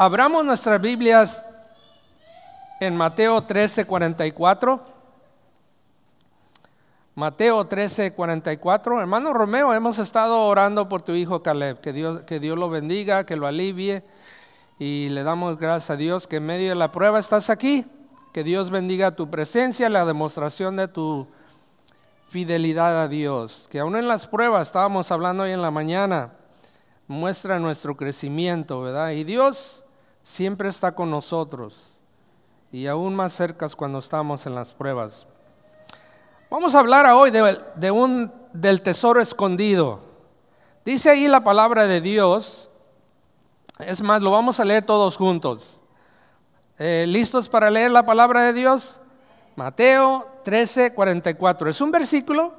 Abramos nuestras Biblias en Mateo 13, 44. Mateo 13, 44. Hermano Romeo, hemos estado orando por tu hijo Caleb. Que Dios, que Dios lo bendiga, que lo alivie. Y le damos gracias a Dios que en medio de la prueba estás aquí. Que Dios bendiga tu presencia, la demostración de tu fidelidad a Dios. Que aún en las pruebas, estábamos hablando hoy en la mañana, muestra nuestro crecimiento, ¿verdad? Y Dios siempre está con nosotros y aún más cerca cuando estamos en las pruebas. Vamos a hablar hoy de, un, del tesoro escondido. Dice ahí la palabra de Dios. Es más, lo vamos a leer todos juntos. Eh, ¿Listos para leer la palabra de Dios? Mateo 13, 44. Es un versículo.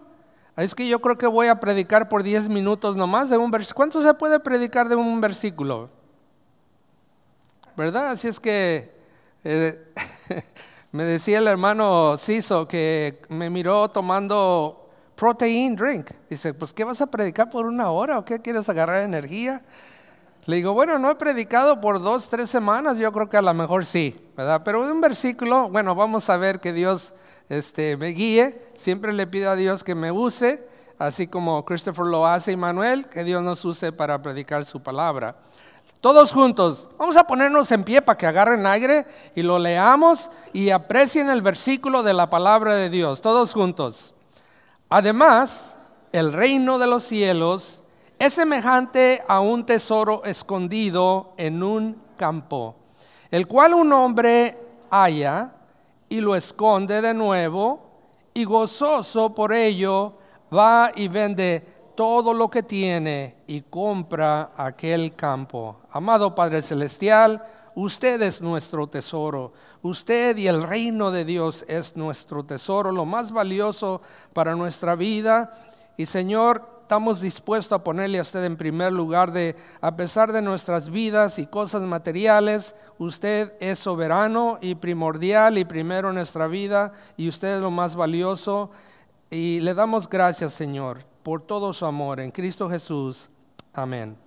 Ah, es que yo creo que voy a predicar por 10 minutos nomás de un versículo. ¿Cuánto se puede predicar de un versículo? ¿verdad? Así es que eh, me decía el hermano Ciso que me miró tomando protein drink. Dice, pues ¿qué vas a predicar por una hora o qué quieres agarrar energía? Le digo, bueno, no he predicado por dos, tres semanas, yo creo que a lo mejor sí, ¿verdad? Pero un versículo, bueno, vamos a ver que Dios este, me guíe, siempre le pido a Dios que me use, así como Christopher lo hace y Manuel, que Dios nos use para predicar su palabra. Todos juntos, vamos a ponernos en pie para que agarren aire y lo leamos y aprecien el versículo de la palabra de Dios, todos juntos. Además, el reino de los cielos es semejante a un tesoro escondido en un campo, el cual un hombre halla y lo esconde de nuevo y gozoso por ello va y vende todo lo que tiene y compra aquel campo. Amado Padre Celestial, usted es nuestro tesoro. Usted y el reino de Dios es nuestro tesoro, lo más valioso para nuestra vida. Y Señor, estamos dispuestos a ponerle a usted en primer lugar de, a pesar de nuestras vidas y cosas materiales, usted es soberano y primordial y primero en nuestra vida y usted es lo más valioso. Y le damos gracias, Señor por todo su amor en Cristo Jesús. Amén.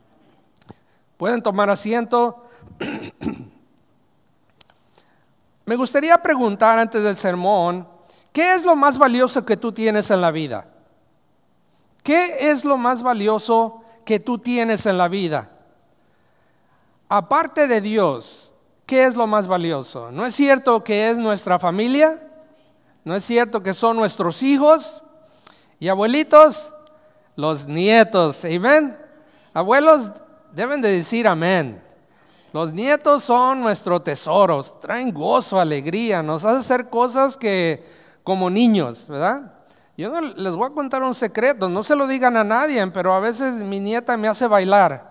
Pueden tomar asiento. Me gustaría preguntar antes del sermón, ¿qué es lo más valioso que tú tienes en la vida? ¿Qué es lo más valioso que tú tienes en la vida? Aparte de Dios, ¿qué es lo más valioso? ¿No es cierto que es nuestra familia? ¿No es cierto que son nuestros hijos y abuelitos? los nietos. Amén. Abuelos deben de decir amén. Los nietos son nuestro tesoro, traen gozo, alegría, nos hacen hacer cosas que como niños, ¿verdad? Yo les voy a contar un secreto, no se lo digan a nadie, pero a veces mi nieta me hace bailar.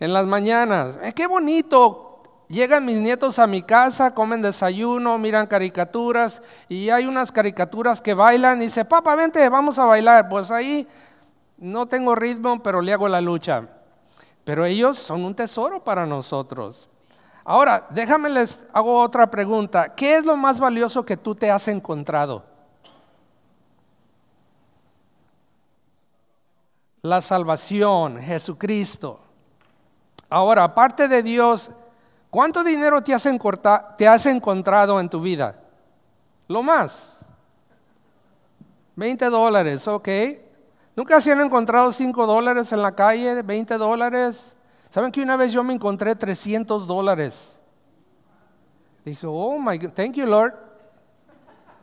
En las mañanas, eh, qué bonito Llegan mis nietos a mi casa, comen desayuno, miran caricaturas y hay unas caricaturas que bailan y dice, papá, vente, vamos a bailar. Pues ahí no tengo ritmo, pero le hago la lucha. Pero ellos son un tesoro para nosotros. Ahora, déjame les hago otra pregunta. ¿Qué es lo más valioso que tú te has encontrado? La salvación, Jesucristo. Ahora, aparte de Dios, ¿Cuánto dinero te has, encontrado en tu vida? Lo más. 20 dólares, ok. ¿Nunca se han encontrado 5 dólares en la calle? 20 dólares. ¿Saben que una vez yo me encontré 300 dólares? Dije, oh my God, thank you Lord.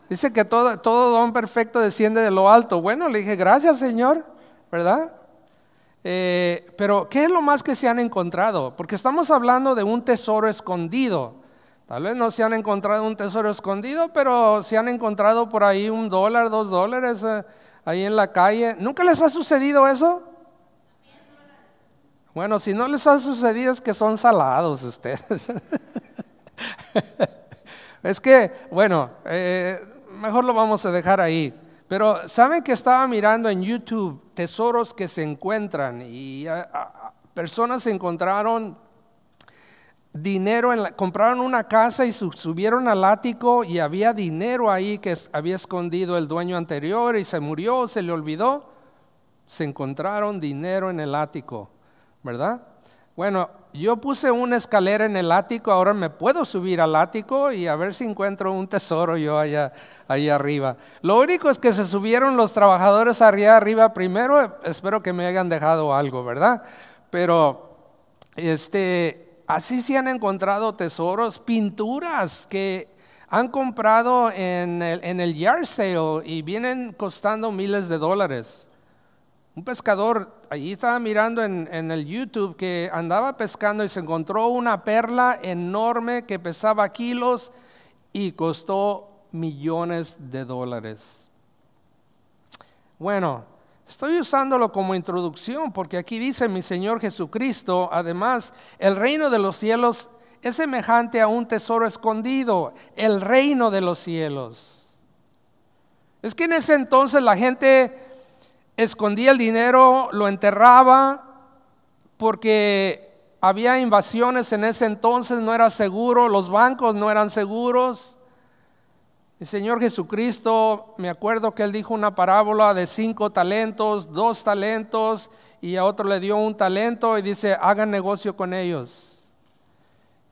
Dice que todo, todo don perfecto desciende de lo alto. Bueno, le dije, gracias Señor, ¿verdad? Eh, pero, ¿qué es lo más que se han encontrado? Porque estamos hablando de un tesoro escondido. Tal vez no se han encontrado un tesoro escondido, pero se han encontrado por ahí un dólar, dos dólares eh, ahí en la calle. ¿Nunca les ha sucedido eso? Bueno, si no les ha sucedido es que son salados ustedes. es que, bueno, eh, mejor lo vamos a dejar ahí. Pero saben que estaba mirando en YouTube tesoros que se encuentran y personas encontraron dinero, compraron una casa y subieron al ático y había dinero ahí que había escondido el dueño anterior y se murió, se le olvidó. Se encontraron dinero en el ático, ¿verdad? Bueno, yo puse una escalera en el ático, ahora me puedo subir al ático y a ver si encuentro un tesoro yo allá, arriba. Lo único es que se subieron los trabajadores arriba, arriba primero, espero que me hayan dejado algo, ¿verdad? Pero este, así se han encontrado tesoros, pinturas que han comprado en el, en el yard sale y vienen costando miles de dólares. Un pescador allí estaba mirando en, el YouTube que andaba pescando y se encontró una perla enorme que pesaba kilos y costó millones de dólares. Bueno, estoy usándolo como introducción porque aquí dice mi Señor Jesucristo, además, el reino de los cielos es semejante a un tesoro escondido, el reino de los cielos. Es que en ese entonces la gente escondía el dinero, lo enterraba, porque había invasiones en ese entonces, no era seguro, los bancos no eran seguros. El Señor Jesucristo, me acuerdo que él dijo una parábola de cinco talentos, dos talentos, y a otro le dio un talento y dice, hagan negocio con ellos.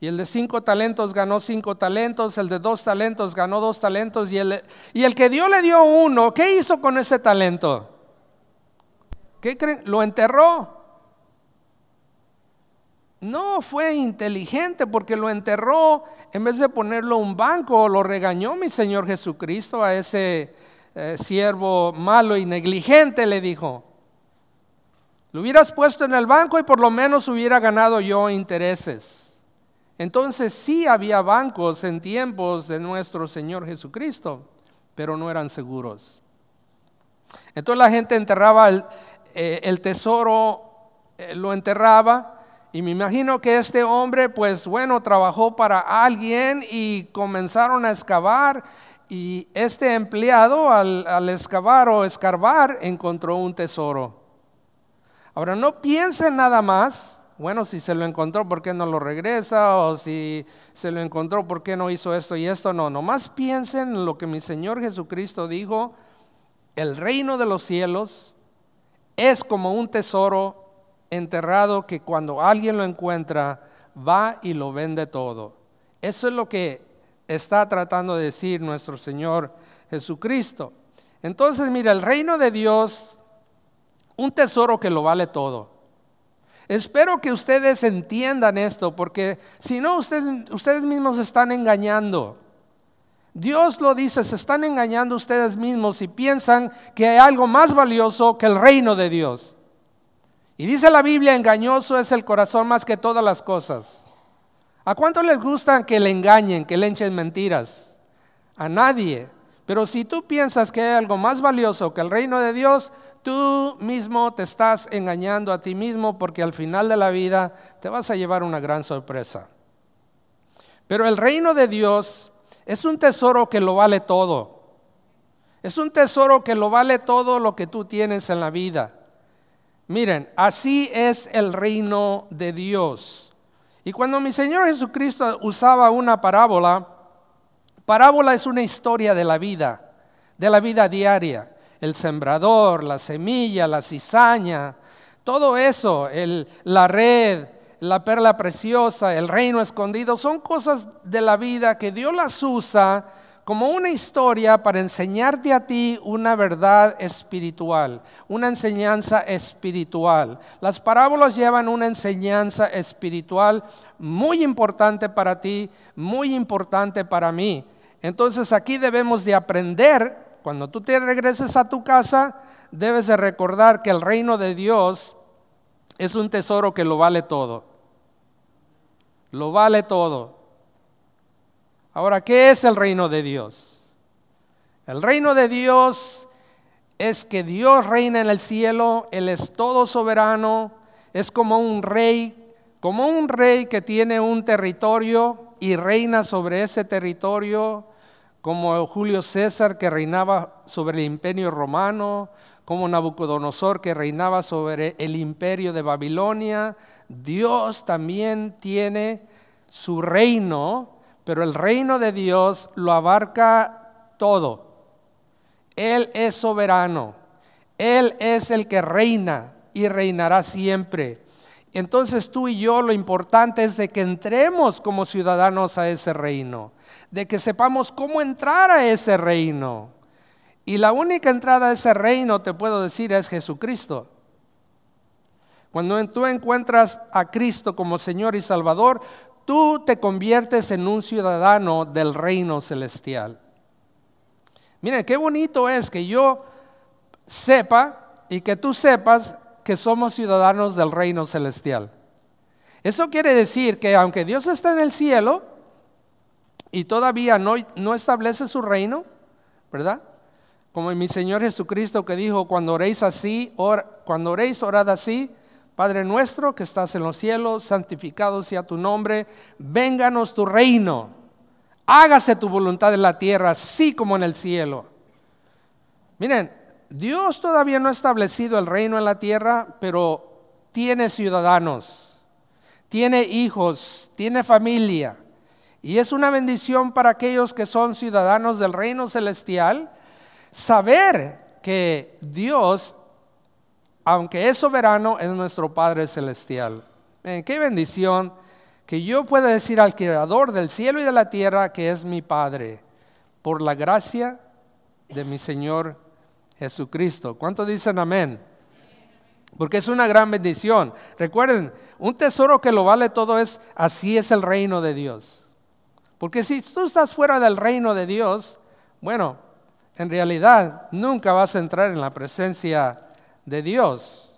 Y el de cinco talentos ganó cinco talentos, el de dos talentos ganó dos talentos, y el, que dio le dio uno, ¿qué hizo con ese talento? ¿Qué creen? Lo enterró. No fue inteligente porque lo enterró. En vez de ponerlo un banco, lo regañó mi Señor Jesucristo a ese eh, siervo malo y negligente, le dijo. Lo hubieras puesto en el banco y por lo menos hubiera ganado yo intereses. Entonces sí había bancos en tiempos de nuestro Señor Jesucristo, pero no eran seguros. Entonces la gente enterraba al... Eh, el tesoro eh, lo enterraba. Y me imagino que este hombre, pues bueno, trabajó para alguien y comenzaron a excavar. Y este empleado al, excavar o escarbar encontró un tesoro. Ahora no piensen nada más, bueno, si se lo encontró, ¿por qué no lo regresa? O si se lo encontró, ¿por qué no hizo esto y esto? No, nomás piensen en lo que mi Señor Jesucristo dijo, el reino de los cielos es como un tesoro enterrado que cuando alguien lo encuentra, va y lo vende todo. Eso es lo que está tratando de decir nuestro Señor Jesucristo. Entonces, mira, el reino de Dios, un tesoro que lo vale todo. Espero que ustedes entiendan esto, porque si no, ustedes, ustedes mismos están engañando. Dios lo dice, se están engañando ustedes mismos si piensan que hay algo más valioso que el reino de Dios. Y dice la Biblia, engañoso es el corazón más que todas las cosas. ¿A cuánto les gusta que le engañen, que le echen mentiras? A nadie. Pero si tú piensas que hay algo más valioso que el reino de Dios, tú mismo te estás engañando a ti mismo porque al final de la vida te vas a llevar una gran sorpresa. Pero el reino de Dios es un tesoro que lo vale todo. Es un tesoro que lo vale todo lo que tú tienes en la vida. Miren, así es el reino de Dios. Y cuando mi Señor Jesucristo usaba una parábola, parábola es una historia de la vida, de la vida diaria. El sembrador, la semilla, la cizaña, todo eso, el, la red, la perla preciosa, el reino escondido, son cosas de la vida que Dios las usa como una historia para enseñarte a ti una verdad espiritual, una enseñanza espiritual. Las parábolas llevan una enseñanza espiritual muy importante para ti, muy importante para mí. Entonces aquí debemos de aprender, cuando tú te regreses a tu casa, debes de recordar que el reino de Dios es un tesoro que lo vale todo. Lo vale todo. Ahora, ¿qué es el reino de Dios? El reino de Dios es que Dios reina en el cielo, Él es todo soberano, es como un rey, como un rey que tiene un territorio y reina sobre ese territorio, como Julio César que reinaba sobre el imperio romano, como Nabucodonosor que reinaba sobre el imperio de Babilonia, Dios también tiene su reino, pero el reino de Dios lo abarca todo. Él es soberano, Él es el que reina y reinará siempre. Entonces tú y yo lo importante es de que entremos como ciudadanos a ese reino, de que sepamos cómo entrar a ese reino. Y la única entrada a ese reino, te puedo decir, es Jesucristo. Cuando tú encuentras a Cristo como Señor y Salvador, tú te conviertes en un ciudadano del reino celestial. Miren, qué bonito es que yo sepa y que tú sepas que somos ciudadanos del reino celestial. Eso quiere decir que aunque Dios está en el cielo y todavía no, no establece su reino, ¿verdad? como en mi Señor Jesucristo que dijo, cuando oréis así, cuando oréis, orad así, Padre nuestro que estás en los cielos, santificado sea tu nombre, vénganos tu reino, hágase tu voluntad en la tierra, así como en el cielo. Miren, Dios todavía no ha establecido el reino en la tierra, pero tiene ciudadanos, tiene hijos, tiene familia. Y es una bendición para aquellos que son ciudadanos del reino celestial saber que Dios, aunque es soberano, es nuestro Padre Celestial. Eh, qué bendición que yo pueda decir al Creador del cielo y de la tierra que es mi Padre, por la gracia de mi Señor Jesucristo. ¿Cuánto dicen amén? Porque es una gran bendición. Recuerden, un tesoro que lo vale todo es, así es el reino de Dios. Porque si tú estás fuera del reino de Dios, bueno, en realidad nunca vas a entrar en la presencia de Dios.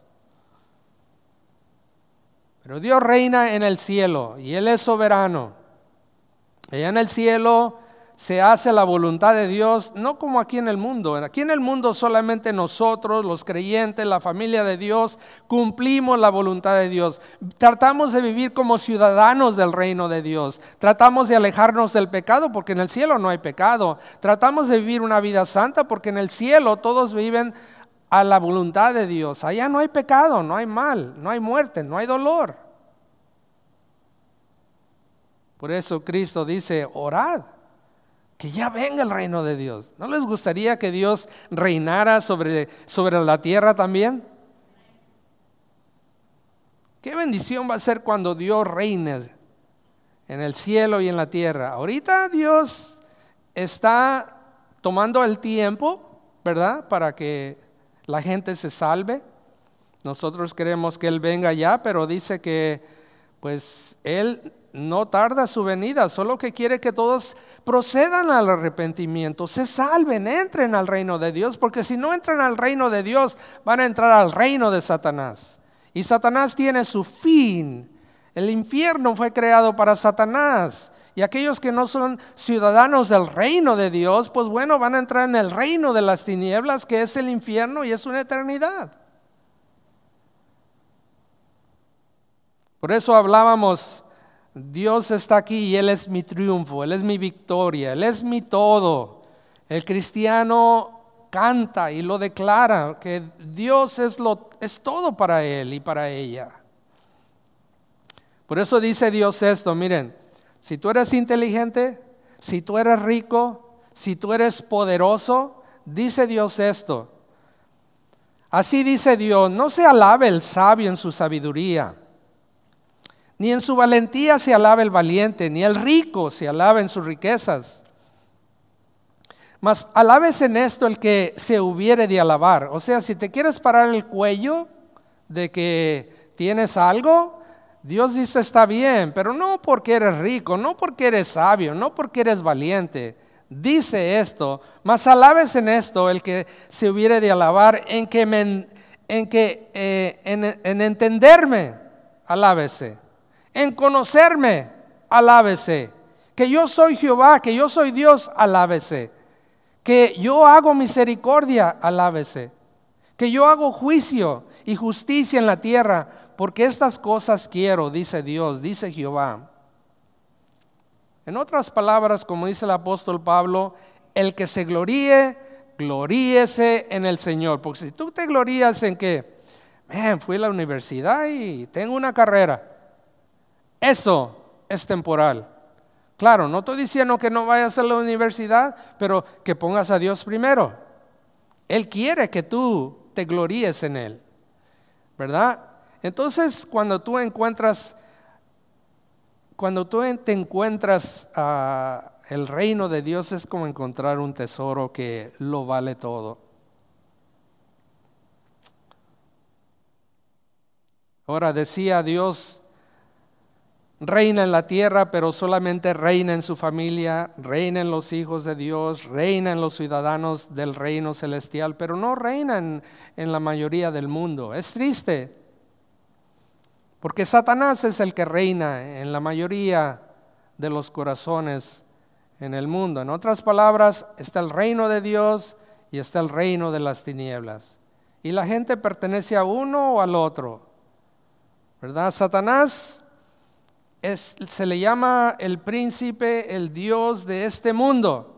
Pero Dios reina en el cielo y Él es soberano. Allá en el cielo se hace la voluntad de Dios, no como aquí en el mundo. Aquí en el mundo solamente nosotros, los creyentes, la familia de Dios, cumplimos la voluntad de Dios. Tratamos de vivir como ciudadanos del reino de Dios. Tratamos de alejarnos del pecado porque en el cielo no hay pecado. Tratamos de vivir una vida santa porque en el cielo todos viven a la voluntad de Dios. Allá no hay pecado, no hay mal, no hay muerte, no hay dolor. Por eso Cristo dice, orad que ya venga el reino de Dios. ¿No les gustaría que Dios reinara sobre, sobre la tierra también? Qué bendición va a ser cuando Dios reine en el cielo y en la tierra. Ahorita Dios está tomando el tiempo, ¿verdad? Para que la gente se salve. Nosotros queremos que Él venga ya, pero dice que pues Él no tarda su venida, solo que quiere que todos procedan al arrepentimiento, se salven, entren al reino de Dios, porque si no entran al reino de Dios, van a entrar al reino de Satanás. Y Satanás tiene su fin. El infierno fue creado para Satanás. Y aquellos que no son ciudadanos del reino de Dios, pues bueno, van a entrar en el reino de las tinieblas, que es el infierno y es una eternidad. Por eso hablábamos Dios está aquí y Él es mi triunfo, Él es mi victoria, Él es mi todo. El cristiano canta y lo declara, que Dios es, lo, es todo para Él y para ella. Por eso dice Dios esto, miren, si tú eres inteligente, si tú eres rico, si tú eres poderoso, dice Dios esto. Así dice Dios, no se alabe el sabio en su sabiduría ni en su valentía se alaba el valiente, ni el rico se alaba en sus riquezas. Mas alabes en esto el que se hubiere de alabar. O sea, si te quieres parar el cuello de que tienes algo, Dios dice está bien, pero no porque eres rico, no porque eres sabio, no porque eres valiente. Dice esto, mas alabes en esto el que se hubiere de alabar, en que, eh, en, entenderme, alábese en conocerme, alábese. Que yo soy Jehová, que yo soy Dios, alábese. Que yo hago misericordia, alábese. Que yo hago juicio y justicia en la tierra, porque estas cosas quiero, dice Dios, dice Jehová. En otras palabras, como dice el apóstol Pablo, el que se gloríe, gloríese en el Señor. Porque si tú te glorías en que, man, fui a la universidad y tengo una carrera. Eso es temporal. Claro, no estoy diciendo que no vayas a la universidad, pero que pongas a Dios primero. Él quiere que tú te gloríes en Él, ¿verdad? Entonces, cuando tú encuentras, cuando tú te encuentras ah, el reino de Dios es como encontrar un tesoro que lo vale todo. Ahora decía Dios reina en la tierra, pero solamente reina en su familia, reina en los hijos de Dios, reina en los ciudadanos del reino celestial, pero no reina en, en la mayoría del mundo. Es triste, porque Satanás es el que reina en la mayoría de los corazones en el mundo. En otras palabras, está el reino de Dios y está el reino de las tinieblas. Y la gente pertenece a uno o al otro. ¿Verdad? Satanás se le llama el príncipe, el Dios de este mundo.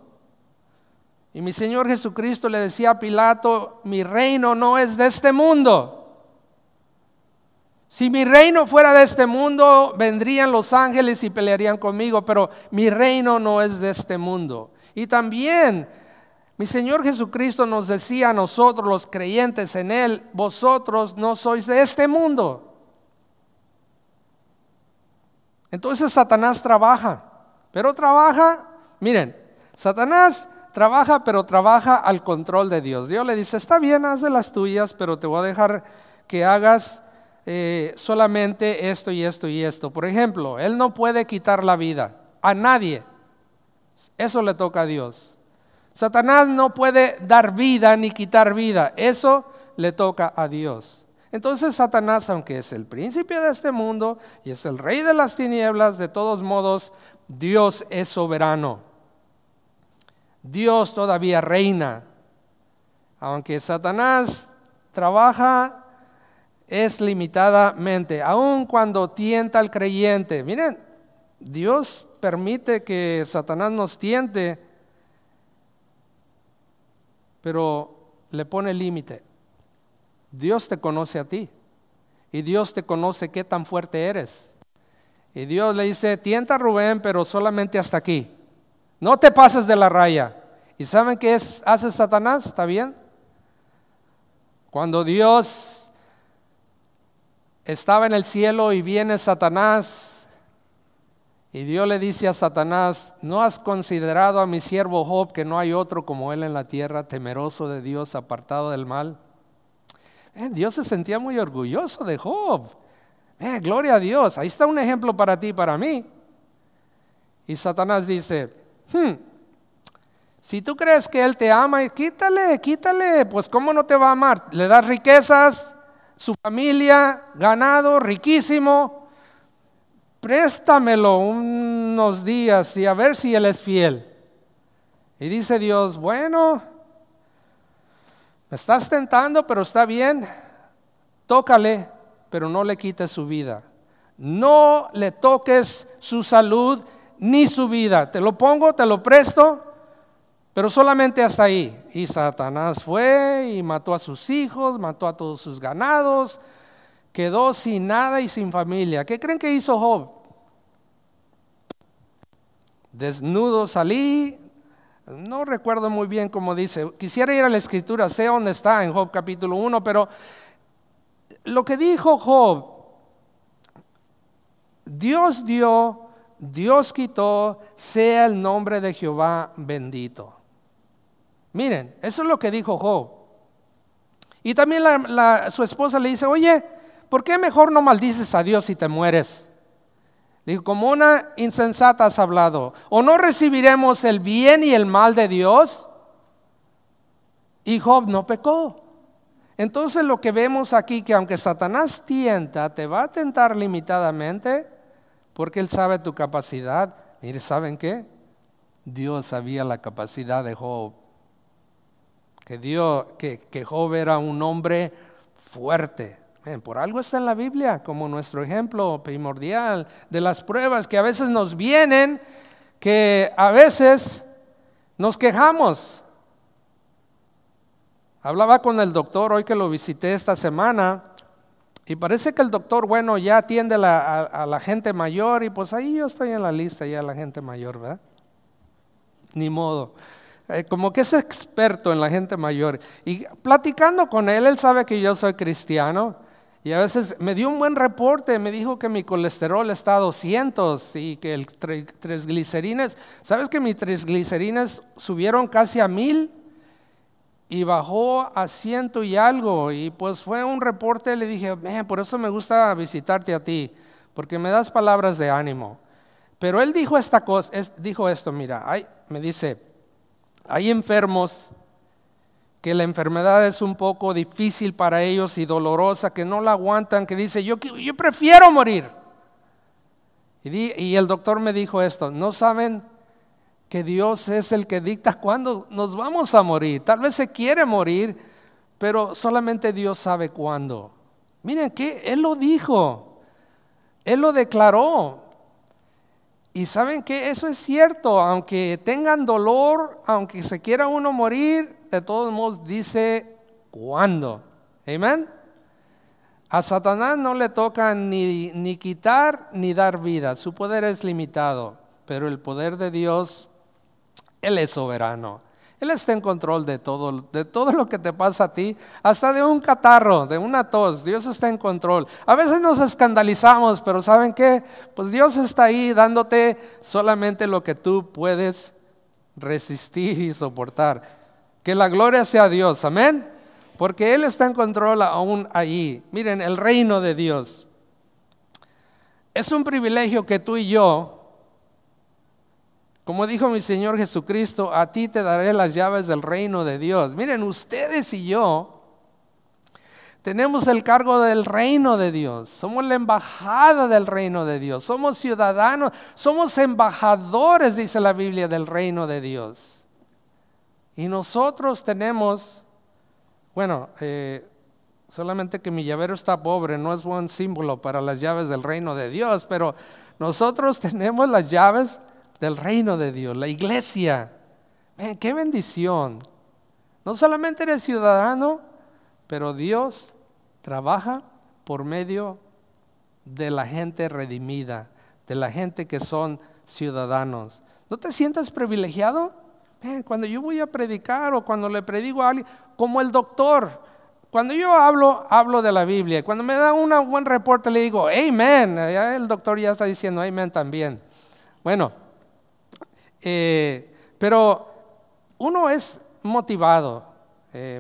Y mi Señor Jesucristo le decía a Pilato, mi reino no es de este mundo. Si mi reino fuera de este mundo, vendrían los ángeles y pelearían conmigo, pero mi reino no es de este mundo. Y también mi Señor Jesucristo nos decía a nosotros, los creyentes en Él, vosotros no sois de este mundo. Entonces Satanás trabaja, pero trabaja, miren, Satanás trabaja, pero trabaja al control de Dios. Dios le dice, está bien, haz de las tuyas, pero te voy a dejar que hagas eh, solamente esto y esto y esto. Por ejemplo, Él no puede quitar la vida a nadie. Eso le toca a Dios. Satanás no puede dar vida ni quitar vida. Eso le toca a Dios. Entonces Satanás, aunque es el príncipe de este mundo y es el rey de las tinieblas, de todos modos, Dios es soberano. Dios todavía reina. Aunque Satanás trabaja es limitadamente, aun cuando tienta al creyente. Miren, Dios permite que Satanás nos tiente, pero le pone límite. Dios te conoce a ti. Y Dios te conoce qué tan fuerte eres. Y Dios le dice, tienta Rubén, pero solamente hasta aquí. No te pases de la raya. ¿Y saben qué es, hace Satanás? ¿Está bien? Cuando Dios estaba en el cielo y viene Satanás, y Dios le dice a Satanás, ¿no has considerado a mi siervo Job que no hay otro como él en la tierra, temeroso de Dios, apartado del mal? Eh, Dios se sentía muy orgulloso de Job. Eh, gloria a Dios, ahí está un ejemplo para ti y para mí. Y Satanás dice, hmm, si tú crees que Él te ama, quítale, quítale, pues ¿cómo no te va a amar? Le das riquezas, su familia, ganado, riquísimo. Préstamelo unos días y a ver si Él es fiel. Y dice Dios, bueno, me estás tentando, pero está bien. Tócale, pero no le quites su vida. No le toques su salud ni su vida. Te lo pongo, te lo presto, pero solamente hasta ahí. Y Satanás fue y mató a sus hijos, mató a todos sus ganados, quedó sin nada y sin familia. ¿Qué creen que hizo Job? Desnudo salí, no recuerdo muy bien cómo dice. Quisiera ir a la escritura, sé dónde está en Job capítulo 1, pero lo que dijo Job, Dios dio, Dios quitó, sea el nombre de Jehová bendito. Miren, eso es lo que dijo Job. Y también su esposa le dice, oye, ¿por qué mejor no maldices a Dios si te mueres? Y como una insensata has hablado. ¿O no recibiremos el bien y el mal de Dios? Y Job no pecó. Entonces lo que vemos aquí, que aunque Satanás tienta, te va a tentar limitadamente, porque él sabe tu capacidad. Mire, ¿saben qué? Dios sabía la capacidad de Job. Que, Dios, que, que Job era un hombre fuerte, por algo está en la Biblia como nuestro ejemplo primordial de las pruebas que a veces nos vienen, que a veces nos quejamos. Hablaba con el doctor hoy que lo visité esta semana y parece que el doctor, bueno, ya atiende a, la gente mayor y pues ahí yo estoy en la lista ya la gente mayor, ¿verdad? Ni modo. Eh, como que es experto en la gente mayor. Y platicando con él, él sabe que yo soy cristiano y a veces me dio un buen reporte, me dijo que mi colesterol está a 200 y que el glicerines, ¿sabes que mis triglicerines subieron casi a 1000 y bajó a ciento y algo? Y pues fue un reporte, le dije, por eso me gusta visitarte a ti, porque me das palabras de ánimo. Pero él dijo esta cosa, dijo esto, mira, me dice, hay enfermos que la enfermedad es un poco difícil para ellos y dolorosa, que no la aguantan, que dice, yo, prefiero morir. Y, y el doctor me dijo esto, no saben que Dios es el que dicta cuándo nos vamos a morir. Tal vez se quiere morir, pero solamente Dios sabe cuándo. Miren que Él lo dijo, Él lo declaró. Y saben que eso es cierto, aunque tengan dolor, aunque se quiera uno morir, de todos modos dice cuándo. Amén. A Satanás no le toca ni, quitar ni dar vida. Su poder es limitado, pero el poder de Dios, Él es soberano. Él está en control de todo, de todo lo que te pasa a ti, hasta de un catarro, de una tos. Dios está en control. A veces nos escandalizamos, pero ¿saben qué? Pues Dios está ahí dándote solamente lo que tú puedes resistir y soportar. Que la gloria sea a Dios, amén. Porque Él está en control aún ahí. Miren, el reino de Dios. Es un privilegio que tú y yo, como dijo mi Señor Jesucristo, a ti te daré las llaves del reino de Dios. Miren, ustedes y yo tenemos el cargo del reino de Dios. Somos la embajada del reino de Dios. Somos ciudadanos, somos embajadores, dice la Biblia, del reino de Dios. Y nosotros tenemos, bueno, eh, solamente que mi llavero está pobre, no es buen símbolo para las llaves del reino de Dios, pero nosotros tenemos las llaves del reino de Dios, la iglesia. qué bendición. No solamente eres ciudadano, pero Dios trabaja por medio de la gente redimida, de la gente que son ciudadanos. ¿No te sientes privilegiado? Eh, cuando yo voy a predicar o cuando le predigo a alguien, como el doctor, cuando yo hablo, hablo de la Biblia. Cuando me da un buen reporte, le digo, amén. Eh, el doctor ya está diciendo, amén también. Bueno, eh, pero uno es motivado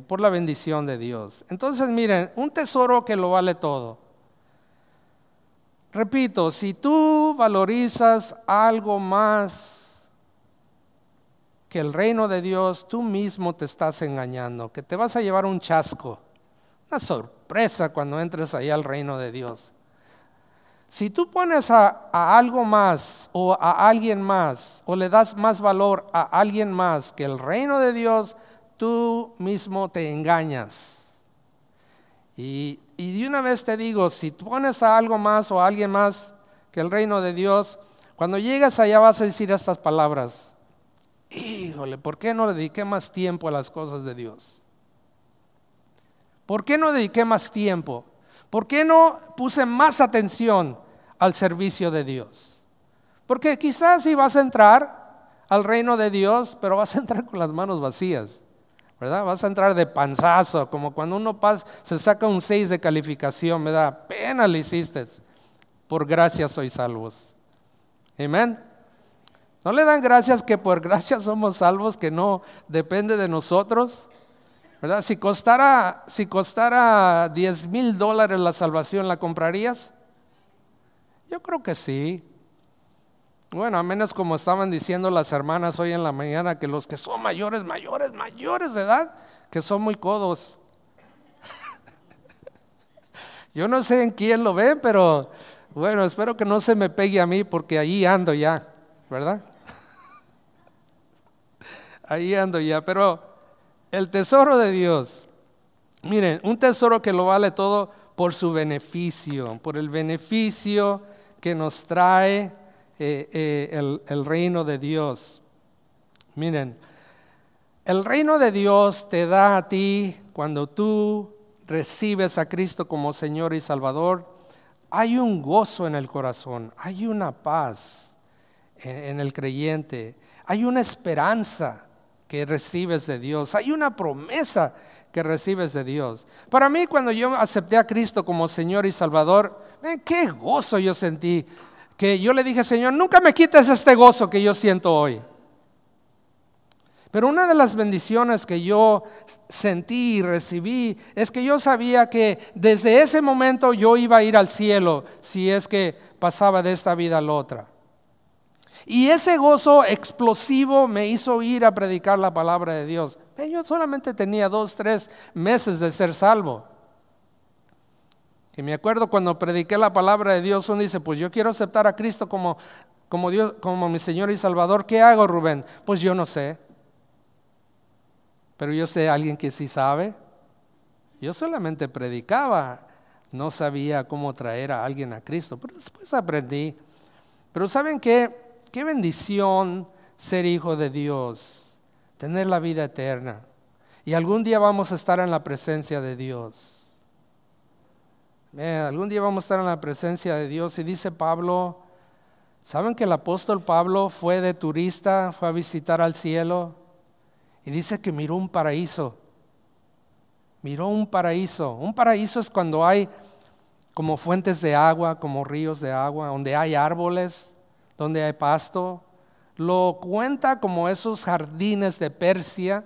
por la bendición de Dios. Entonces, miren, un tesoro que lo vale todo. Repito, si tú valorizas algo más que el reino de Dios tú mismo te estás engañando, que te vas a llevar un chasco, una sorpresa cuando entres ahí al reino de Dios. Si tú pones a, algo más o a alguien más o le das más valor a alguien más que el reino de Dios, tú mismo te engañas. Y, y de una vez te digo, si tú pones a algo más o a alguien más que el reino de Dios, cuando llegas allá vas a decir estas palabras, híjole, ¿por qué no dediqué más tiempo a las cosas de Dios? ¿Por qué no dediqué más tiempo? ¿Por qué no puse más atención al servicio de Dios? Porque quizás si vas a entrar al reino de Dios, pero vas a entrar con las manos vacías, ¿verdad? Vas a entrar de panzazo, como cuando uno pasa, se saca un 6 de calificación, me da pena lo hiciste. Por gracia soy salvos. Amén. ¿No le dan gracias que por gracias somos salvos, que no depende de nosotros? ¿Verdad? Si costara, si costara 10 mil dólares la salvación, ¿la comprarías? Yo creo que sí. Bueno, a menos como estaban diciendo las hermanas hoy en la mañana, que los que son mayores, mayores, mayores de edad, que son muy codos. Yo no sé en quién lo ven, pero bueno, espero que no se me pegue a mí porque ahí ando ya. ¿verdad? Ahí ando ya, pero el tesoro de Dios, miren, un tesoro que lo vale todo por su beneficio, por el beneficio que nos trae eh, eh, el, el reino de Dios. Miren, el reino de Dios te da a ti cuando tú recibes a Cristo como Señor y Salvador, hay un gozo en el corazón, hay una paz en el creyente. Hay una esperanza que recibes de Dios. Hay una promesa que recibes de Dios. Para mí, cuando yo acepté a Cristo como Señor y Salvador, qué gozo yo sentí. Que yo le dije, Señor, nunca me quites este gozo que yo siento hoy. Pero una de las bendiciones que yo sentí y recibí es que yo sabía que desde ese momento yo iba a ir al cielo si es que pasaba de esta vida a la otra. Y ese gozo explosivo me hizo ir a predicar la palabra de Dios. Yo solamente tenía dos, tres meses de ser salvo. Que me acuerdo cuando prediqué la palabra de Dios, uno dice, pues yo quiero aceptar a Cristo como, como, Dios, como mi Señor y Salvador. ¿Qué hago, Rubén? Pues yo no sé. Pero yo sé alguien que sí sabe. Yo solamente predicaba, no sabía cómo traer a alguien a Cristo, pero después aprendí. Pero ¿saben qué? qué bendición ser hijo de Dios, tener la vida eterna. Y algún día vamos a estar en la presencia de Dios. algún día vamos a estar en la presencia de Dios. Y dice Pablo, ¿saben que el apóstol Pablo fue de turista, fue a visitar al cielo? Y dice que miró un paraíso. Miró un paraíso. Un paraíso es cuando hay como fuentes de agua, como ríos de agua, donde hay árboles, donde hay pasto. Lo cuenta como esos jardines de Persia,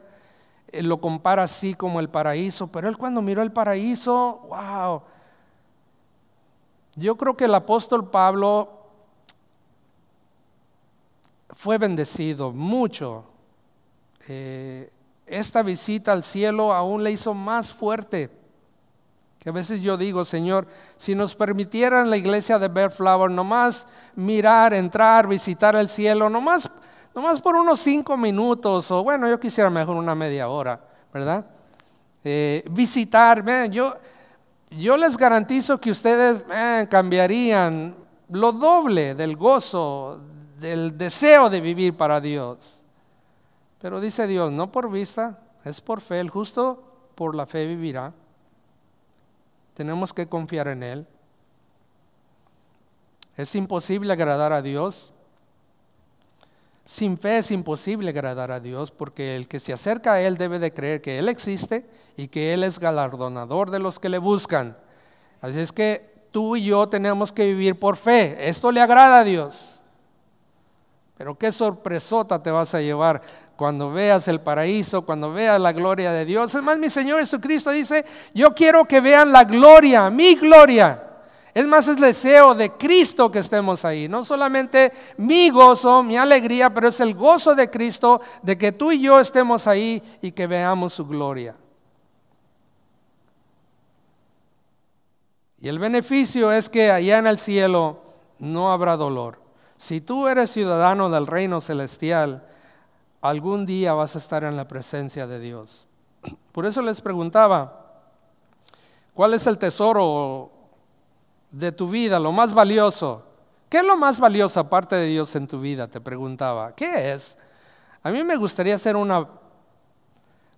eh, lo compara así como el paraíso, pero él cuando miró el paraíso, wow. Yo creo que el apóstol Pablo fue bendecido mucho. Eh, esta visita al cielo aún le hizo más fuerte que a veces yo digo, Señor, si nos permitieran la iglesia de Flower, nomás mirar, entrar, visitar el cielo, nomás, nomás por unos cinco minutos, o bueno, yo quisiera mejor una media hora, ¿verdad? Eh, visitar, yo, yo les garantizo que ustedes cambiarían lo doble del gozo, del deseo de vivir para Dios. Pero dice Dios, no por vista, es por fe, el justo por la fe vivirá. Tenemos que confiar en Él. Es imposible agradar a Dios. Sin fe es imposible agradar a Dios porque el que se acerca a Él debe de creer que Él existe y que Él es galardonador de los que le buscan. Así es que tú y yo tenemos que vivir por fe. Esto le agrada a Dios. Pero qué sorpresota te vas a llevar cuando veas el paraíso, cuando veas la gloria de Dios. Es más, mi Señor Jesucristo dice, yo quiero que vean la gloria, mi gloria. Es más, es el deseo de Cristo que estemos ahí. No solamente mi gozo, mi alegría, pero es el gozo de Cristo de que tú y yo estemos ahí y que veamos su gloria. Y el beneficio es que allá en el cielo no habrá dolor. Si tú eres ciudadano del reino celestial, algún día vas a estar en la presencia de Dios. Por eso les preguntaba, ¿cuál es el tesoro de tu vida, lo más valioso? ¿Qué es lo más valioso aparte de Dios en tu vida? Te preguntaba, ¿qué es? A mí me gustaría hacer una,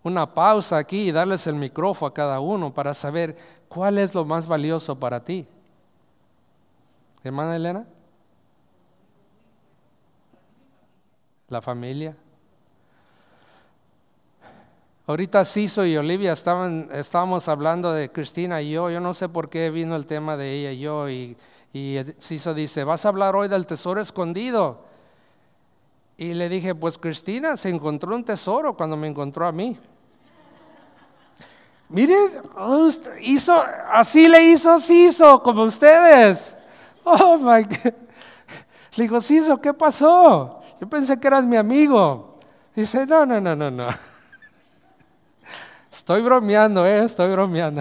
una pausa aquí y darles el micrófono a cada uno para saber cuál es lo más valioso para ti. Hermana Elena, la familia. Ahorita Ciso y Olivia estaban, estábamos hablando de Cristina y yo, yo no sé por qué vino el tema de ella y yo, y, Siso Ciso dice, vas a hablar hoy del tesoro escondido. Y le dije, pues Cristina se encontró un tesoro cuando me encontró a mí. Miren, oh, así le hizo Ciso, como ustedes. Oh my God. Le digo, Ciso, ¿qué pasó? Yo pensé que eras mi amigo. Dice, no, no, no, no, no. Estoy bromeando, eh, estoy bromeando.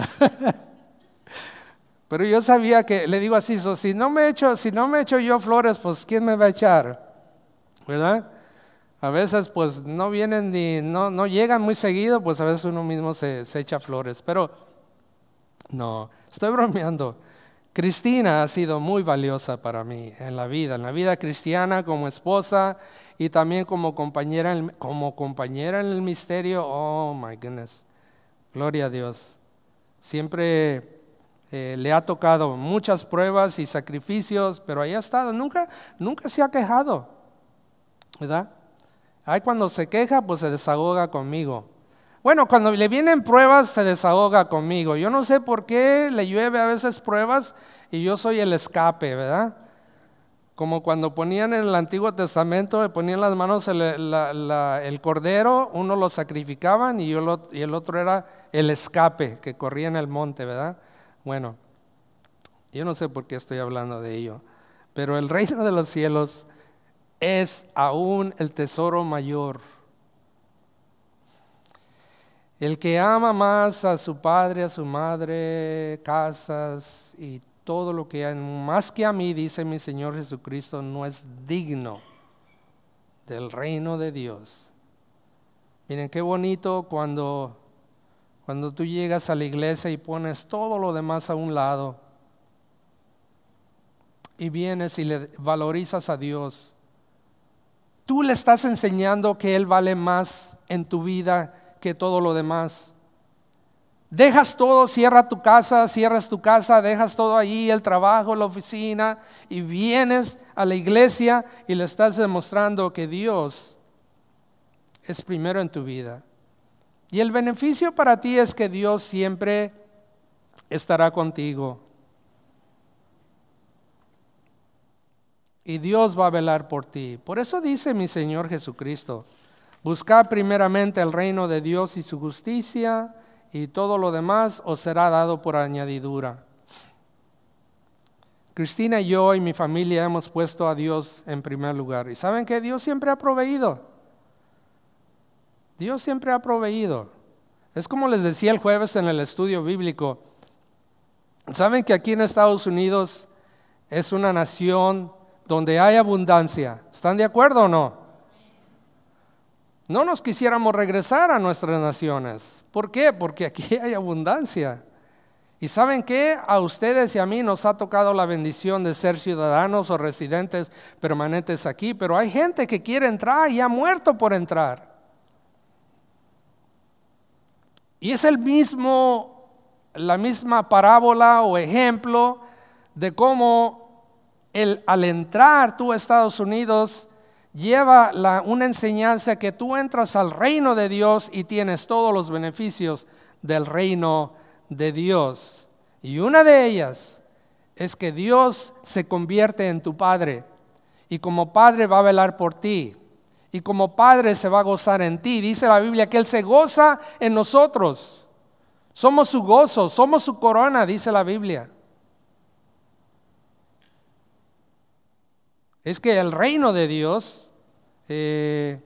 Pero yo sabía que, le digo así, si, no me echo, si no me echo yo flores, pues ¿quién me va a echar? ¿Verdad? A veces pues no vienen ni, no, no llegan muy seguido, pues a veces uno mismo se, se echa flores. Pero no, estoy bromeando. Cristina ha sido muy valiosa para mí en la vida, en la vida cristiana como esposa y también como compañera, como compañera en el misterio. Oh, my goodness. Gloria a Dios. Siempre eh, le ha tocado muchas pruebas y sacrificios, pero ahí ha estado. Nunca, nunca se ha quejado, ¿verdad? Ahí cuando se queja, pues se desahoga conmigo. Bueno, cuando le vienen pruebas, se desahoga conmigo. Yo no sé por qué le llueve a veces pruebas y yo soy el escape, ¿verdad? como cuando ponían en el Antiguo Testamento, ponían las manos el, cordero, uno lo sacrificaban y, y, el otro era el escape que corría en el monte, ¿verdad? Bueno, yo no sé por qué estoy hablando de ello, pero el reino de los cielos es aún el tesoro mayor. El que ama más a su padre, a su madre, casas y todo lo que hay, más que a mí, dice mi Señor Jesucristo, no es digno del reino de Dios. Miren qué bonito cuando, cuando tú llegas a la iglesia y pones todo lo demás a un lado y vienes y le valorizas a Dios. Tú le estás enseñando que Él vale más en tu vida que todo lo demás. Dejas todo, cierra tu casa, cierras tu casa, dejas todo ahí, el trabajo, la oficina, y vienes a la iglesia y le estás demostrando que Dios es primero en tu vida. Y el beneficio para ti es que Dios siempre estará contigo. Y Dios va a velar por ti. Por eso dice mi Señor Jesucristo, buscad primeramente el reino de Dios y su justicia y todo lo demás os será dado por añadidura. Cristina y yo y mi familia hemos puesto a Dios en primer lugar. Y saben que Dios siempre ha proveído. Dios siempre ha proveído. Es como les decía el jueves en el estudio bíblico. Saben que aquí en Estados Unidos es una nación donde hay abundancia. ¿Están de acuerdo o no? No nos quisiéramos regresar a nuestras naciones. ¿Por qué? Porque aquí hay abundancia. Y saben que a ustedes y a mí nos ha tocado la bendición de ser ciudadanos o residentes permanentes aquí, pero hay gente que quiere entrar y ha muerto por entrar. Y es el mismo, la misma parábola o ejemplo de cómo el, al entrar tú a Estados Unidos lleva una enseñanza que tú entras al reino de Dios y tienes todos los beneficios del reino de Dios. Y una de ellas es que Dios se convierte en tu Padre y como Padre va a velar por ti y como Padre se va a gozar en ti. Dice la Biblia que Él se goza en nosotros. Somos su gozo, somos su corona, dice la Biblia. es que el reino de Dios eh,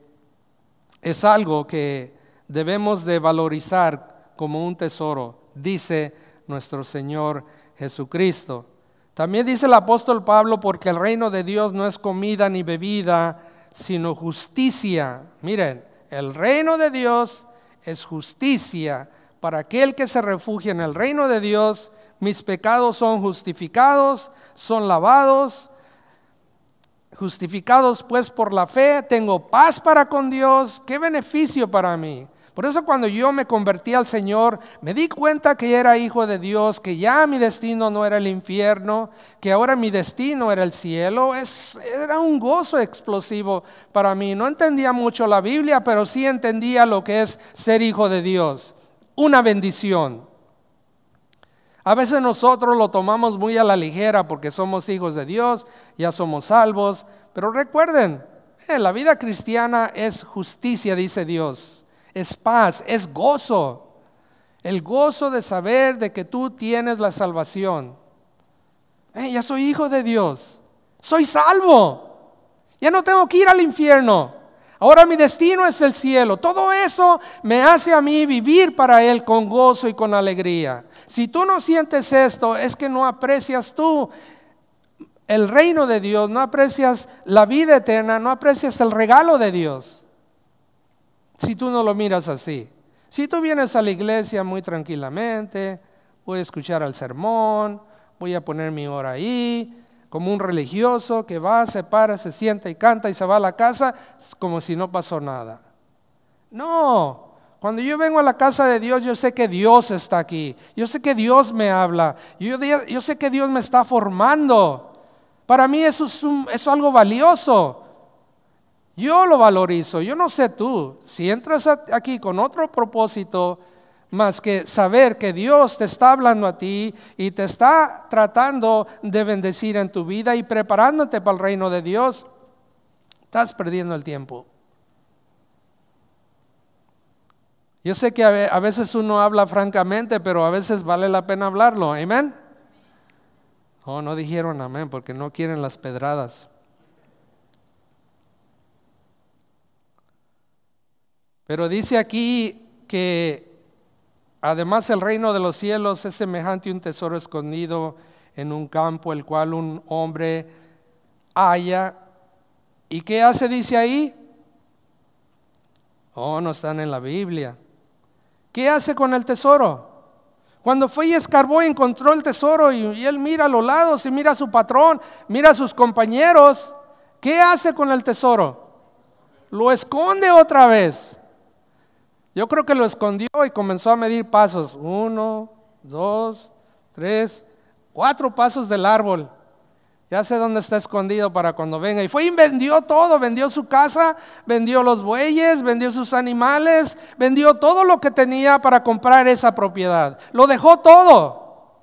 es algo que debemos de valorizar como un tesoro, dice nuestro Señor Jesucristo. También dice el apóstol Pablo, porque el reino de Dios no es comida ni bebida, sino justicia. Miren, el reino de Dios es justicia. Para aquel que se refugia en el reino de Dios, mis pecados son justificados, son lavados, Justificados pues por la fe, tengo paz para con Dios, qué beneficio para mí. Por eso cuando yo me convertí al Señor, me di cuenta que era hijo de Dios, que ya mi destino no era el infierno, que ahora mi destino era el cielo. era un gozo explosivo para mí. No entendía mucho la Biblia, pero sí entendía lo que es ser hijo de Dios. Una bendición. A veces nosotros lo tomamos muy a la ligera porque somos hijos de Dios, ya somos salvos, pero recuerden, eh, la vida cristiana es justicia, dice Dios, es paz, es gozo, el gozo de saber de que tú tienes la salvación. Eh, ya soy hijo de Dios, soy salvo, ya no tengo que ir al infierno. Ahora mi destino es el cielo. Todo eso me hace a mí vivir para Él con gozo y con alegría. Si tú no sientes esto, es que no aprecias tú el reino de Dios, no aprecias la vida eterna, no aprecias el regalo de Dios. Si tú no lo miras así. Si tú vienes a la iglesia muy tranquilamente, voy a escuchar el sermón, voy a poner mi hora ahí, como un religioso que va, se para, se sienta y canta y se va a la casa como si no pasó nada. No, cuando yo vengo a la casa de Dios, yo sé que Dios está aquí, yo sé que Dios me habla, yo, sé que Dios me está formando. Para mí es, eso es algo valioso. Yo lo valorizo, yo no sé tú, si entras aquí con otro propósito, más que saber que Dios te está hablando a ti y te está tratando de bendecir en tu vida y preparándote para el reino de Dios, estás perdiendo el tiempo. Yo sé que a veces uno habla francamente, pero a veces vale la pena hablarlo. Amén. Oh, no dijeron amén porque no quieren las pedradas. Pero dice aquí que Además el reino de los cielos es semejante a un tesoro escondido en un campo, el cual un hombre halla. ¿Y qué hace? Dice ahí. Oh, no están en la Biblia. ¿Qué hace con el tesoro? Cuando fue y escarbó, y encontró el tesoro y, y, él mira a los lados y mira a su patrón, mira a sus compañeros. ¿Qué hace con el tesoro? Lo esconde otra vez. Yo creo que lo escondió y comenzó a medir pasos. Uno, dos, tres, cuatro pasos del árbol. Ya sé dónde está escondido para cuando venga. Y fue y vendió todo, vendió su casa, vendió los bueyes, vendió sus animales, vendió todo lo que tenía para comprar esa propiedad. Lo dejó todo.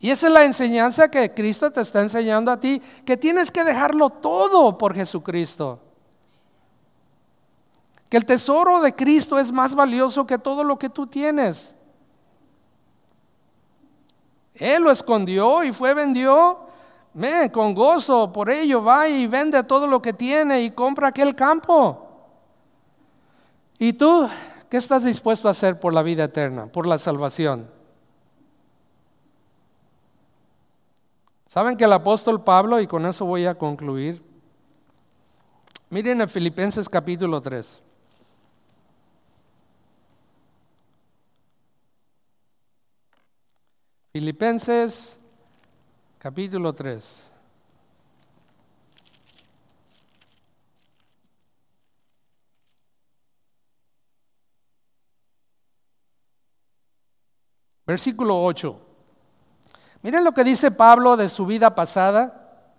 Y esa es la enseñanza que Cristo te está enseñando a ti, que tienes que dejarlo todo por Jesucristo que el tesoro de Cristo es más valioso que todo lo que tú tienes. Él lo escondió y fue vendió con gozo, por ello va y vende todo lo que tiene y compra aquel campo. ¿Y tú qué estás dispuesto a hacer por la vida eterna, por la salvación? Saben que el apóstol Pablo, y con eso voy a concluir, miren en Filipenses capítulo 3. Filipenses capítulo 3. Versículo 8. Miren lo que dice Pablo de su vida pasada.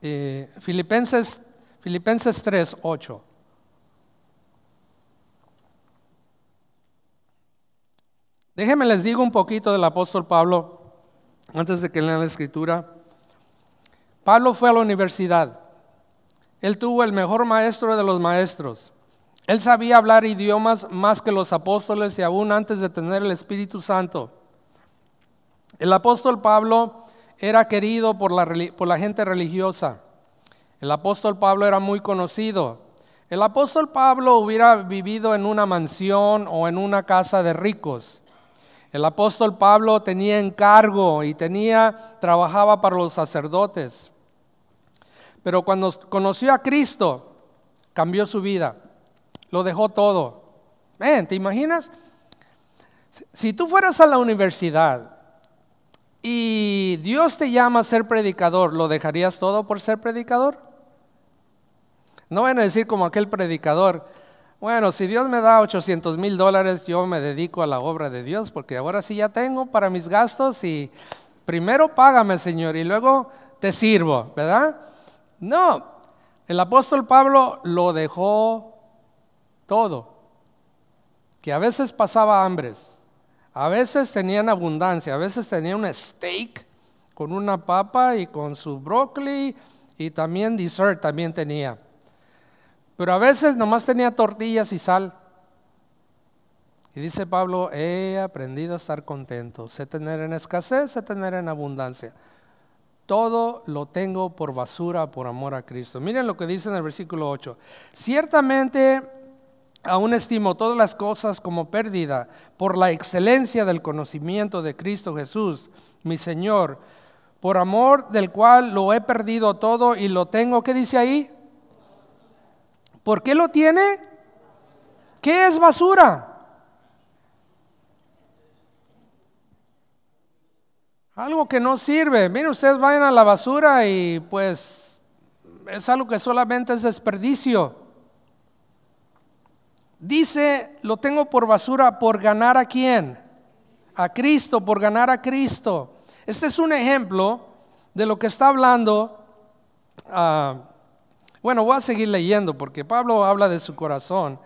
Eh, Filipenses, Filipenses 3, 8. Déjenme les digo un poquito del apóstol Pablo antes de que lean la escritura. Pablo fue a la universidad. Él tuvo el mejor maestro de los maestros. Él sabía hablar idiomas más que los apóstoles y aún antes de tener el Espíritu Santo. El apóstol Pablo era querido por la, por la gente religiosa. El apóstol Pablo era muy conocido. El apóstol Pablo hubiera vivido en una mansión o en una casa de ricos. El apóstol Pablo tenía encargo y tenía, trabajaba para los sacerdotes. Pero cuando conoció a Cristo, cambió su vida. Lo dejó todo. Ven, ¿te imaginas? Si tú fueras a la universidad y Dios te llama a ser predicador, ¿lo dejarías todo por ser predicador? No van a decir como aquel predicador, bueno, si Dios me da 800 mil dólares, yo me dedico a la obra de Dios, porque ahora sí ya tengo para mis gastos y primero págame, Señor, y luego te sirvo, ¿verdad? No, el apóstol Pablo lo dejó todo, que a veces pasaba hambres, a veces tenían abundancia, a veces tenía un steak con una papa y con su brócoli y también dessert también tenía. Pero a veces nomás tenía tortillas y sal. Y dice Pablo, he aprendido a estar contento, sé tener en escasez, sé tener en abundancia. Todo lo tengo por basura por amor a Cristo. Miren lo que dice en el versículo 8. Ciertamente aún estimo todas las cosas como pérdida por la excelencia del conocimiento de Cristo Jesús, mi Señor, por amor del cual lo he perdido todo y lo tengo, ¿qué dice ahí? ¿Por qué lo tiene? ¿Qué es basura? Algo que no sirve. Miren, ustedes vayan a la basura y pues es algo que solamente es desperdicio. Dice, lo tengo por basura por ganar a quién? A Cristo, por ganar a Cristo. Este es un ejemplo de lo que está hablando. Ah, bueno, voy a seguir leyendo porque Pablo habla de su corazón.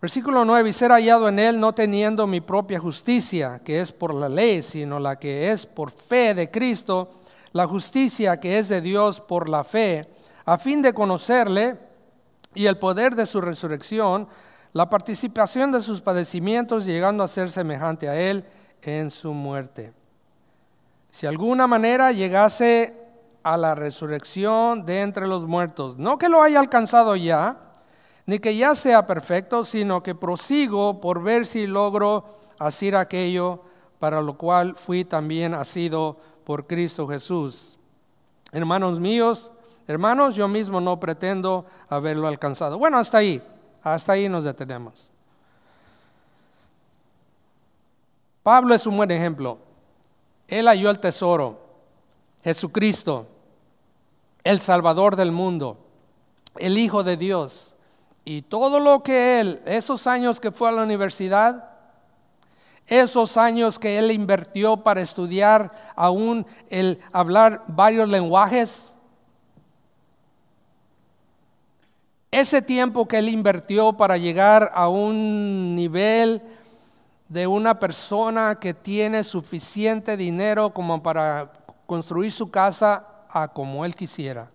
Versículo 9, y ser hallado en él no teniendo mi propia justicia, que es por la ley, sino la que es por fe de Cristo, la justicia que es de Dios por la fe, a fin de conocerle y el poder de su resurrección, la participación de sus padecimientos, llegando a ser semejante a él en su muerte. Si alguna manera llegase a la resurrección de entre los muertos. No que lo haya alcanzado ya, ni que ya sea perfecto, sino que prosigo por ver si logro hacer aquello para lo cual fui también asido por Cristo Jesús. Hermanos míos, hermanos, yo mismo no pretendo haberlo alcanzado. Bueno, hasta ahí, hasta ahí nos detenemos. Pablo es un buen ejemplo. Él halló el tesoro. Jesucristo, el Salvador del mundo, el Hijo de Dios. Y todo lo que él, esos años que fue a la universidad, esos años que él invirtió para estudiar aún el hablar varios lenguajes, ese tiempo que él invirtió para llegar a un nivel de una persona que tiene suficiente dinero como para construir su casa a como él quisiera.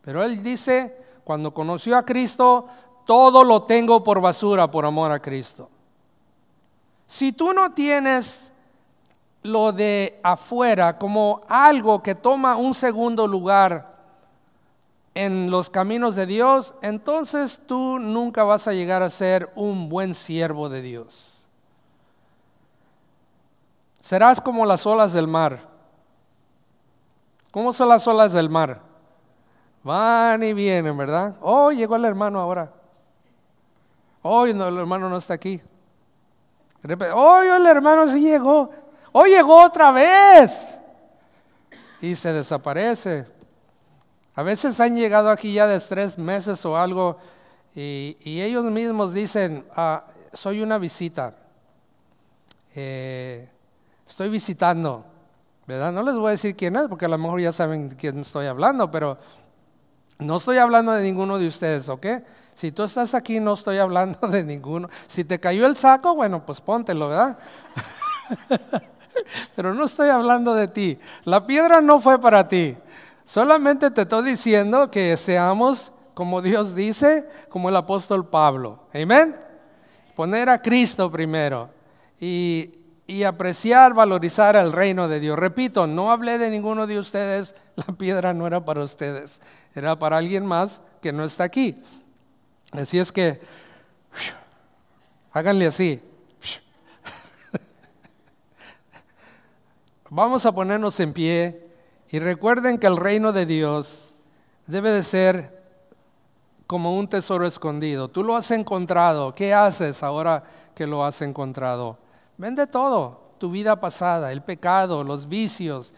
Pero él dice, cuando conoció a Cristo, todo lo tengo por basura por amor a Cristo. Si tú no tienes lo de afuera como algo que toma un segundo lugar en los caminos de Dios, entonces tú nunca vas a llegar a ser un buen siervo de Dios. Serás como las olas del mar. ¿Cómo son las olas del mar? Van y vienen, ¿verdad? Oh, llegó el hermano ahora. Hoy oh, no, el hermano no está aquí. oh, el hermano sí llegó. Hoy oh, llegó otra vez. Y se desaparece. A veces han llegado aquí ya de tres meses o algo y, ellos mismos dicen, ah, soy una visita. Eh, estoy visitando. ¿verdad? No les voy a decir quién es, porque a lo mejor ya saben quién estoy hablando, pero no estoy hablando de ninguno de ustedes, ¿ok? Si tú estás aquí, no estoy hablando de ninguno. Si te cayó el saco, bueno, pues póntelo, ¿verdad? pero no estoy hablando de ti. La piedra no fue para ti. Solamente te estoy diciendo que seamos como Dios dice, como el apóstol Pablo. Amén. Poner a Cristo primero. Y y apreciar, valorizar el reino de Dios. Repito, no hablé de ninguno de ustedes, la piedra no era para ustedes, era para alguien más que no está aquí. Así es que, háganle así. Vamos a ponernos en pie y recuerden que el reino de Dios debe de ser como un tesoro escondido. Tú lo has encontrado. ¿Qué haces ahora que lo has encontrado? Vende todo, tu vida pasada, el pecado, los vicios,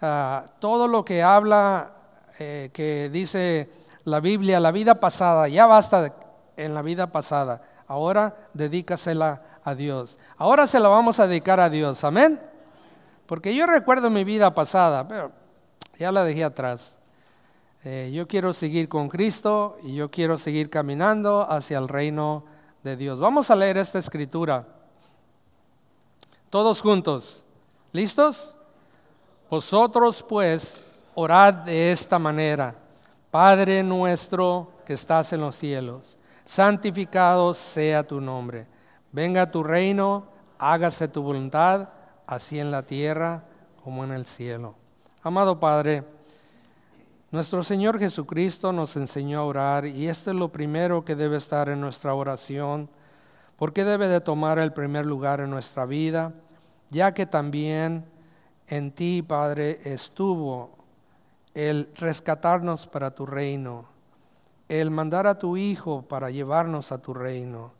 ah, todo lo que habla, eh, que dice la Biblia, la vida pasada, ya basta en la vida pasada. Ahora dedícasela a Dios. Ahora se la vamos a dedicar a Dios, amén. Porque yo recuerdo mi vida pasada, pero ya la dejé atrás. Eh, yo quiero seguir con Cristo y yo quiero seguir caminando hacia el reino de Dios. Vamos a leer esta escritura. Todos juntos. ¿Listos? Vosotros pues orad de esta manera. Padre nuestro que estás en los cielos, santificado sea tu nombre. Venga tu reino, hágase tu voluntad, así en la tierra como en el cielo. Amado Padre, nuestro Señor Jesucristo nos enseñó a orar y esto es lo primero que debe estar en nuestra oración porque debe de tomar el primer lugar en nuestra vida, ya que también en ti, Padre, estuvo el rescatarnos para tu reino, el mandar a tu Hijo para llevarnos a tu reino.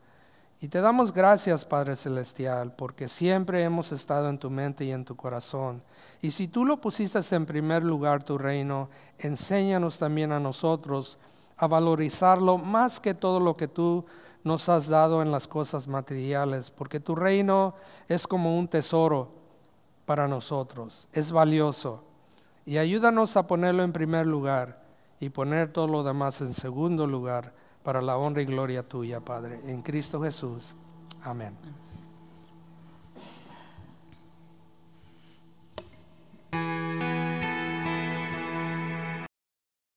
Y te damos gracias, Padre Celestial, porque siempre hemos estado en tu mente y en tu corazón. Y si tú lo pusiste en primer lugar tu reino, enséñanos también a nosotros a valorizarlo más que todo lo que tú nos has dado en las cosas materiales, porque tu reino es como un tesoro para nosotros, es valioso. Y ayúdanos a ponerlo en primer lugar y poner todo lo demás en segundo lugar para la honra y gloria tuya, Padre. En Cristo Jesús. Amén.